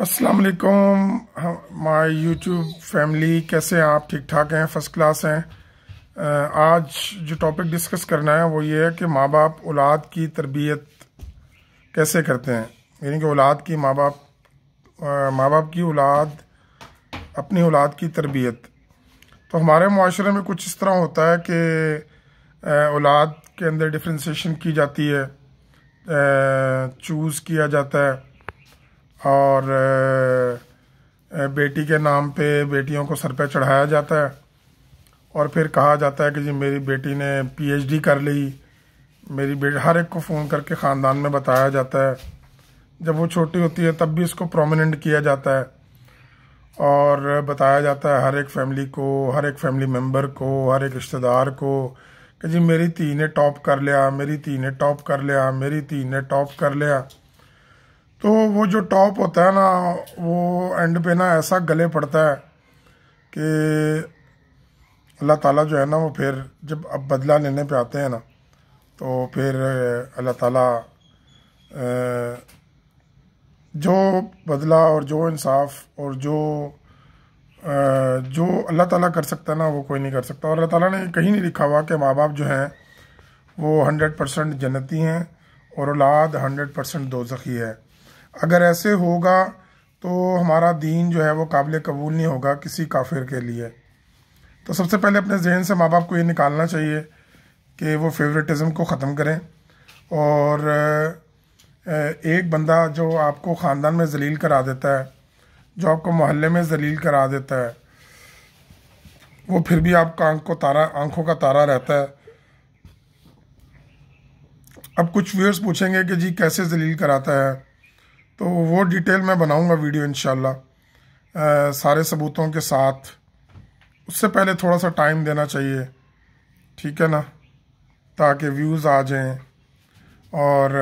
अस्सलाम वालेकुम my YouTube family कैसे हैं आप ठीक ठाक हैं फर्स्ट क्लास हैं आज जो टॉपिक डिस्कस करना है वो ये है कि माँ बाप औलाद की तरबियत कैसे करते हैं यानी कि औलाद की माँ बाप माँ बाप की औलाद अपनी औलाद की तरबियत तो हमारे माशरे में कुछ इस तरह होता है कि औलाद के अंदर डिफ्रेंसीशन की जाती है चूज़ किया जाता है और बेटी के नाम पे बेटियों को सर पे चढ़ाया जाता है और फिर कहा जाता है कि जी मेरी बेटी ने पीएचडी कर ली मेरी बेटी हर एक को फ़ोन करके ख़ानदान में बताया जाता है जब वो छोटी होती है तब भी इसको प्रोमिनेंट किया जाता है और बताया जाता है हर एक फैमिली को हर एक फैमिली मेम्बर को हर एक रिश्तेदार को कि जी मेरी धी ने टॉप कर लिया मेरी धी ने टॉप कर लिया मेरी धी ने टॉप कर लिया तो वो जो टॉप होता है ना वो एंड पे ना ऐसा गले पड़ता है कि अल्लाह ताला जो है ना वो फिर जब अब बदला लेने पे आते हैं ना तो फिर अल्लाह ताला जो बदला और जो इंसाफ और जो जो अल्लाह ताला कर सकता है ना वो कोई नहीं कर सकता और अल्लाह ताला ने कहीं नहीं लिखा हुआ कि माँ बाप जो हैं वो हंड्रेड परसेंट जन्नती हैं और औलाद हंड्रेड परसेंट दोजखी है अगर ऐसे होगा तो हमारा दीन जो है वो काबिल कबूल नहीं होगा किसी काफिर के लिए तो सबसे पहले अपने जहन से माँ बाप को ये निकालना चाहिए कि वो फेवरेटिज़म को ख़त्म करें और एक बंदा जो आपको ख़ानदान में जलील करा देता है जो आपको मोहल्ले में जलील करा देता है वो फिर भी आपका आंख को तारा आंखों का तारा रहता है अब कुछ व्यूअर्स पूछेंगे कि जी कैसे जलील कराता है तो वो डिटेल मैं बनाऊंगा वीडियो इन सारे सबूतों के साथ उससे पहले थोड़ा सा टाइम देना चाहिए ठीक है ना ताकि व्यूज़ आ जाएं और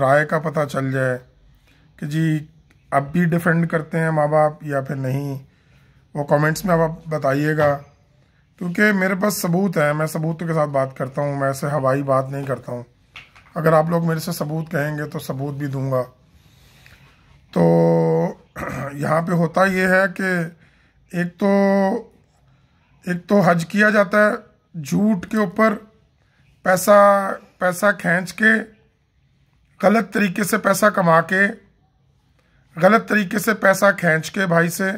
राय का पता चल जाए कि जी अब भी डिफेंड करते हैं माँ बाप या फिर नहीं वो कमेंट्स में अब आप बताइएगा क्योंकि मेरे पास सबूत है मैं सबूतों के साथ बात करता हूँ मैं ऐसे हवाई बात नहीं करता हूँ अगर आप लोग मेरे से सबूत कहेंगे तो सबूत भी दूंगा तो यहाँ पे होता ये है कि एक तो एक तो हज किया जाता है झूठ के ऊपर पैसा पैसा खींच के गलत तरीके से पैसा कमा के गलत तरीके से पैसा खींच के भाई से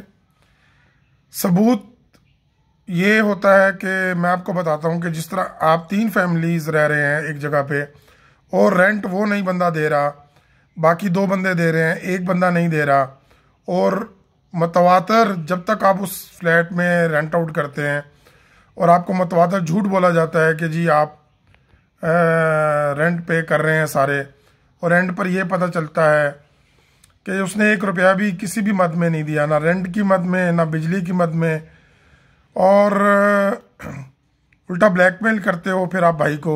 सबूत ये होता है कि मैं आपको बताता हूँ कि जिस तरह आप तीन फैमिलीज़ रह रहे हैं एक जगह पे और रेंट वो नहीं बंदा दे रहा बाकी दो बंदे दे रहे हैं एक बंदा नहीं दे रहा और मतवातर जब तक आप उस फ्लैट में रेंट आउट करते हैं और आपको मतवातर झूठ बोला जाता है कि जी आप आ, रेंट पे कर रहे हैं सारे और रेंट पर यह पता चलता है कि उसने एक रुपया भी किसी भी मद में नहीं दिया ना रेंट की मद में ना बिजली की मद में और उल्टा ब्लैकमेल करते हो फिर आप भाई को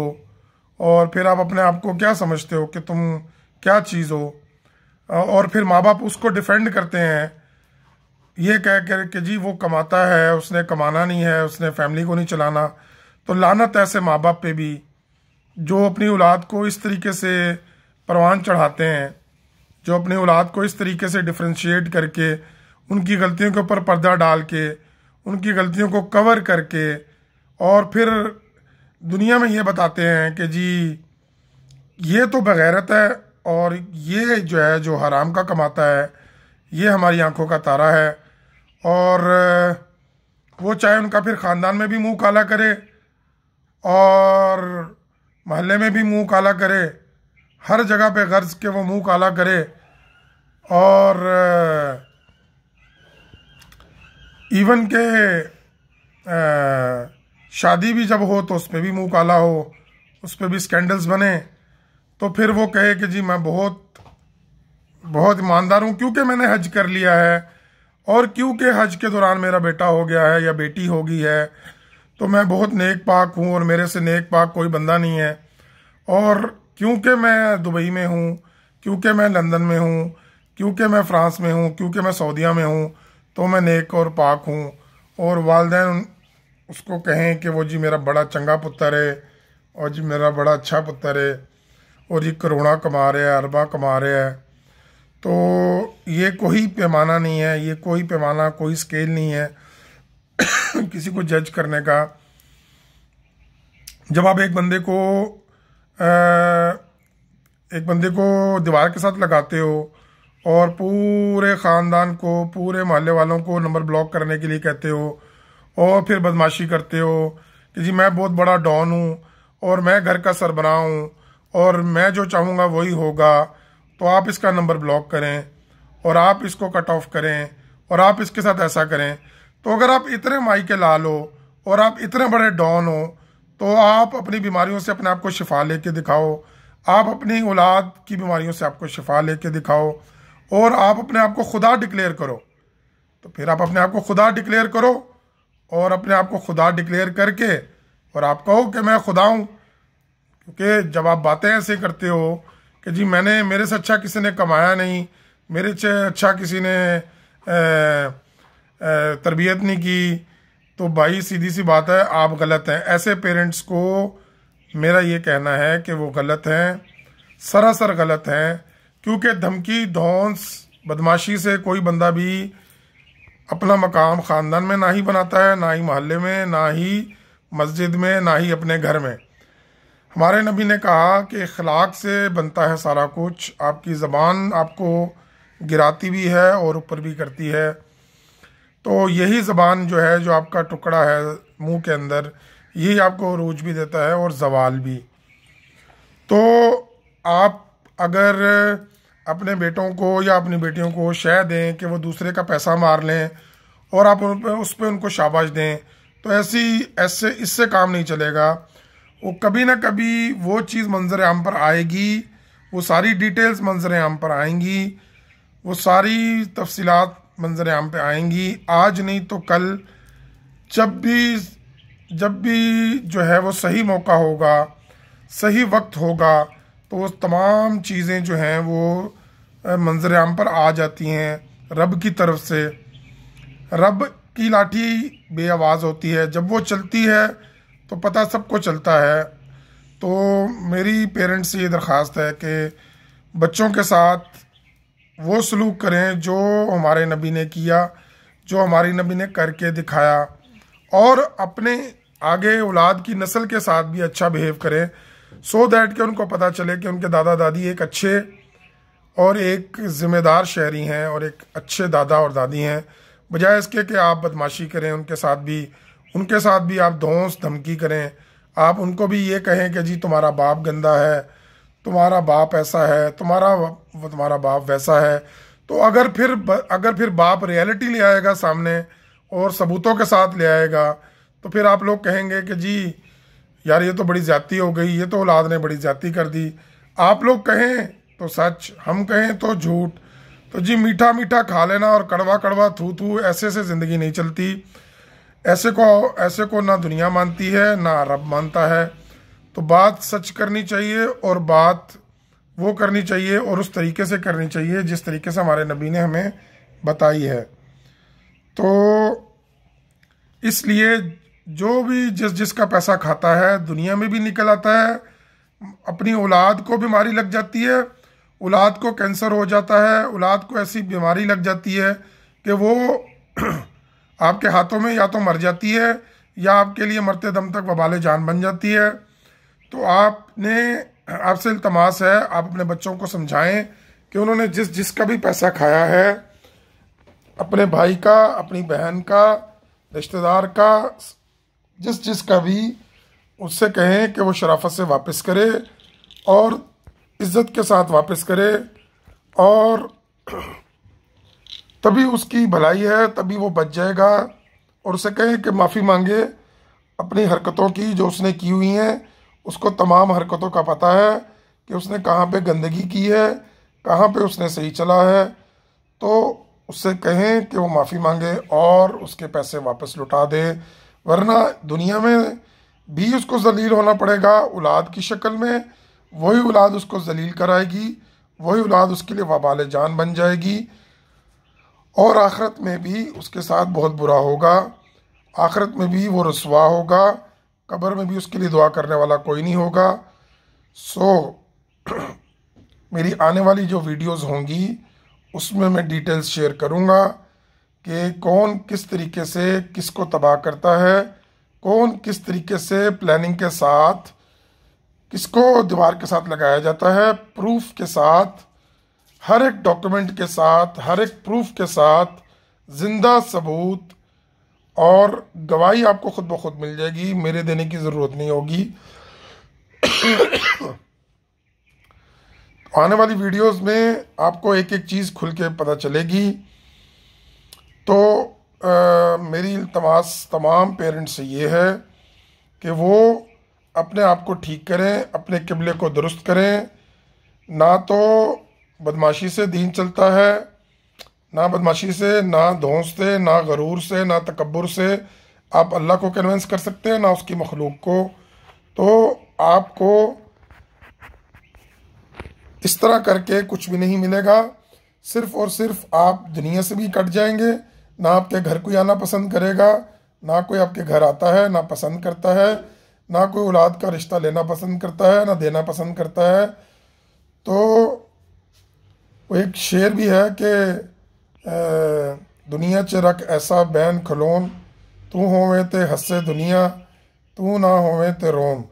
और फिर आप अपने आप को क्या समझते हो कि तुम क्या चीज़ हो और फिर माँ बाप उसको डिफेंड करते हैं ये कह कर कि जी वो कमाता है उसने कमाना नहीं है उसने फैमिली को नहीं चलाना तो लानत ऐसे माँ बाप पे भी जो अपनी औलाद को इस तरीके से परवान चढ़ाते हैं जो अपनी औलाद को इस तरीके से डिफ्रेंशिएट करके उनकी गलतियों के ऊपर पर्दा डाल के उनकी गलतियों को कवर करके और फिर दुनिया में ये बताते हैं कि जी ये तो बगैरत है और ये जो है जो हराम का कमाता है ये हमारी आंखों का तारा है और वो चाहे उनका फिर ख़ानदान में भी मुंह काला करे और महल्ले में भी मुंह काला करे हर जगह पे गर्ज के वो मुंह काला करे और इवन के शादी भी जब हो तो उस पर भी मुंह काला हो उस पर भी स्कैंडल्स बने तो फिर वो कहे कि जी मैं बहुत बहुत ईमानदार हूँ क्योंकि मैंने हज कर लिया है और क्योंकि हज के दौरान मेरा बेटा हो गया है या बेटी हो गई है तो मैं बहुत नेक पाक हूँ और मेरे से नेक पाक कोई बंदा नहीं है और क्योंकि मैं दुबई में हूँ क्योंकि मैं लंदन में हूँ क्योंकि मैं फ्रांस में हूँ क्योंकि मैं सऊदिया में हूँ तो मैं नेक और पाक हूँ और वालदे उसको कहें कि वो जी मेरा बड़ा चंगा पुत्र है और जी मेरा बड़ा अच्छा पुत्र है और ये करोड़ा कमा रहा है अरबा कमा रहा है तो ये कोई पैमाना नहीं है ये कोई पैमाना कोई स्केल नहीं है किसी को जज करने का जब आप एक बंदे को एक बंदे को दीवार के साथ लगाते हो और पूरे ख़ानदान को पूरे मोहल्ले वालों को नंबर ब्लॉक करने के लिए कहते हो और फिर बदमाशी करते हो कि जी मैं बहुत बड़ा डॉन हूँ और मैं घर का सरबराह हूँ और मैं जो चाहूँगा वही होगा तो आप इसका नंबर ब्लॉक करें और आप इसको कट ऑफ करें और आप इसके साथ ऐसा करें तो अगर आप इतने माई के लाल हो और आप इतने बड़े डॉन हो तो आप अपनी बीमारियों से अपने आप को शिफा लेके दिखाओ आप अपनी औलाद की बीमारियों से आपको शिफा लेके दिखाओ और आप अपने आप को खुदा डिक्लेयर करो तो फिर आप अपने आप को खुदा डिक्लेयर करो और अपने आप को खुदा डिक्लेयर करके और आप कहो कि मैं खुदा हूँ क्योंकि जब आप बातें ऐसे करते हो कि जी मैंने मेरे से अच्छा किसी ने कमाया नहीं मेरे से अच्छा किसी ने तरबियत नहीं की तो भाई सीधी सी बात है आप गलत हैं ऐसे पेरेंट्स को मेरा ये कहना है कि वो गलत हैं सरासर गलत हैं क्योंकि धमकी धौंस बदमाशी से कोई बंदा भी अपना मकाम ख़ानदान में ना ही बनाता है ना ही मोहल्ले में ना ही मस्जिद में ना ही अपने घर में हमारे नबी ने कहा कि अखलाक से बनता है सारा कुछ आपकी ज़बान आपको गिराती भी है और ऊपर भी करती है तो यही ज़बान जो है जो आपका टुकड़ा है मुंह के अंदर यही आपको रूज भी देता है और जवाल भी तो आप अगर अपने बेटों को या अपनी बेटियों को शह दें कि वो दूसरे का पैसा मार लें और आप उन पर उस पर उनको शाबाश दें तो ऐसी ऐसे इससे काम नहीं चलेगा वो कभी ना कभी वो चीज़ मंजर आम पर आएगी वो सारी डिटेल्स मंजर आम पर आएंगी वो सारी तफसीत मंजर आम पर आएंगी आज नहीं तो कल जब भी जब भी जो है वो सही मौका होगा सही वक्त होगा तो वो तमाम चीज़ें जो हैं वो मंजर आम पर आ जाती हैं रब की तरफ से रब की लाठी बेआवाज़ होती है जब वो चलती है तो पता सबको चलता है तो मेरी पेरेंट्स से ये दरख्वास्त है कि बच्चों के साथ वो सलूक करें जो हमारे नबी ने किया जो हमारे नबी ने करके दिखाया और अपने आगे औलाद की नस्ल के साथ भी अच्छा बिहेव करें सो so दैट के उनको पता चले कि उनके दादा दादी एक अच्छे और एक ज़िम्मेदार शहरी हैं और एक अच्छे दादा और दादी हैं बजाय इसके कि आप बदमाशी करें उनके साथ भी उनके साथ भी आप धौस धमकी करें आप उनको भी ये कहें कि जी तुम्हारा बाप गंदा है तुम्हारा बाप ऐसा है तुम्हारा तुम्हारा बाप वैसा है तो अगर फिर अगर फिर बाप रियलिटी ले आएगा सामने और सबूतों के साथ ले आएगा तो फिर आप लोग कहेंगे कि जी यार ये तो बड़ी ज्यादा हो गई ये तो औलाद ने बड़ी ज्यादा कर दी आप लोग कहें तो सच हम कहें तो झूठ तो जी मीठा मीठा खा लेना और कड़वा कड़वा थू थू ऐसे से ज़िंदगी नहीं चलती ऐसे को ऐसे को ना दुनिया मानती है ना अरब मानता है तो बात सच करनी चाहिए और बात वो करनी चाहिए और उस तरीके से करनी चाहिए जिस तरीके से हमारे नबी ने हमें बताई है तो इसलिए जो भी जिस जिसका पैसा खाता है दुनिया में भी निकल आता है अपनी औलाद को बीमारी लग जाती है औलाद को कैंसर हो जाता है औलाद को ऐसी बीमारी लग जाती है कि वो आपके हाथों में या तो मर जाती है या आपके लिए मरते दम तक वबाल जान बन जाती है तो आपने आपसे इल्तमास है आप अपने बच्चों को समझाएं कि उन्होंने जिस जिसका भी पैसा खाया है अपने भाई का अपनी बहन का रिश्तेदार का जिस जिस का भी उससे कहें कि वो शराफत से वापस करे और इज़्ज़त के साथ वापस करे और तभी उसकी भलाई है तभी वो बच जाएगा और उसे कहें कि माफ़ी मांगे अपनी हरकतों की जो उसने की हुई हैं उसको तमाम हरकतों का पता है कि उसने कहाँ पे गंदगी की है कहाँ पे उसने सही चला है तो उससे कहें कि वो माफ़ी मांगे और उसके पैसे वापस लुटा दे वरना दुनिया में भी उसको जलील होना पड़ेगा औलाद की शक्ल में वही औलाद उसको जलील कराएगी वही औलाद उसके लिए वबाल जान बन जाएगी और आखरत में भी उसके साथ बहुत बुरा होगा आखरत में भी वो रसवा होगा कब्र में भी उसके लिए दुआ करने वाला कोई नहीं होगा सो मेरी आने वाली जो वीडियोस होंगी उसमें मैं डिटेल्स शेयर करूँगा कि कौन किस तरीके से किसको तबाह करता है कौन किस तरीके से प्लानिंग के साथ किसको दीवार के साथ लगाया जाता है प्रूफ के साथ हर एक डॉक्यूमेंट के साथ हर एक प्रूफ के साथ ज़िंदा सबूत और गवाही आपको खुद ब खुद मिल जाएगी मेरे देने की ज़रूरत नहीं होगी आने वाली वीडियोस में आपको एक एक चीज़ खुल के पता चलेगी तो आ, मेरी इतमास तमाम पेरेंट्स से ये है कि वो अपने आप को ठीक करें अपने किबले को दुरुस्त करें ना तो बदमाशी से दीन चलता है ना बदमाशी से ना धोस से ना गरूर से ना तकबर से आप अल्लाह को कन्वेंस कर सकते हैं ना उसकी मखलूक को तो आपको इस तरह करके कुछ भी नहीं मिलेगा सिर्फ़ और सिर्फ आप दुनिया से भी कट जाएंगे ना आपके घर कोई आना पसंद करेगा ना कोई आपके घर आता है ना पसंद करता है ना कोई औलाद का रिश्ता लेना पसंद करता है ना देना पसंद करता है तो वो एक शेर भी है कि दुनिया च रख ऐसा बैन खलोन तू होवे ते हंसे दुनिया तू ना होवे ते रोम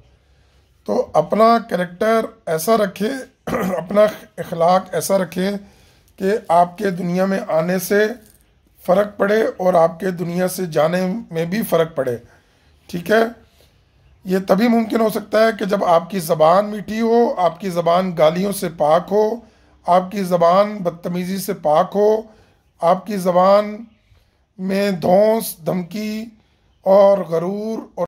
तो अपना करेक्टर ऐसा रखे अपना अखलाक ऐसा रखे कि आपके दुनिया में आने से फ़र्क पड़े और आपके दुनिया से जाने में भी फ़र्क पड़े ठीक है ये तभी मुमकिन हो सकता है कि जब आपकी ज़बान मीठी हो आपकी ज़बान गालियों से पाक हो आपकी ज़बान बदतमीज़ी से पाक हो आपकी ज़बान में धौंस धमकी और गरूर और